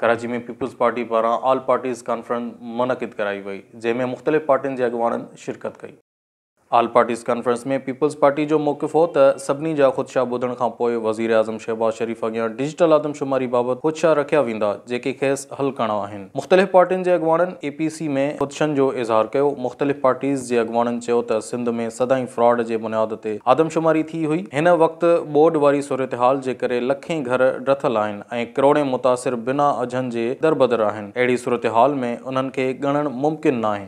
कराची में पीपल्स पार्टी पारा all parties conference मुनद कराई वही जैमें मुख़्तलिफ़ पार्टियुनि के अॻुवाननि शिरकत कई आल पार्टीज़ कॉन्फ्रेंस में पीपल्स पार्टी जो मौक़ु हो त सभिनी जा ख़ुदिशा ॿुधण खां पोइ आज़म शहबाज़ शरीफ़ अॻियां डिजिटल आदमशुमारी बाबति उत्शा रखिया वेंदा जेके ख़ैस हल करिणा आहिनि मुख़्तलिफ़ पार्टियुनि जे अॻुवाणनि ए पी सी में ख़ुदिशनि जो इज़हार कयो मुख़्तलिफ़ पार्टीज़ जे अॻुवाणनि चयो त सिंध में सदाईं फ्रॉड जे बुनियाद ते आदमशुमारी थी हुई हिन वक़्तु बोड वारी सूरत हाल जे करे लखे घर रथल आहिनि ऐं करोड़े मुतासिर बिना अजन जे दरबदर आहिनि अहिड़ी सूरत हाल में उन्हनि खे ॻणणु मुमकिन न आहे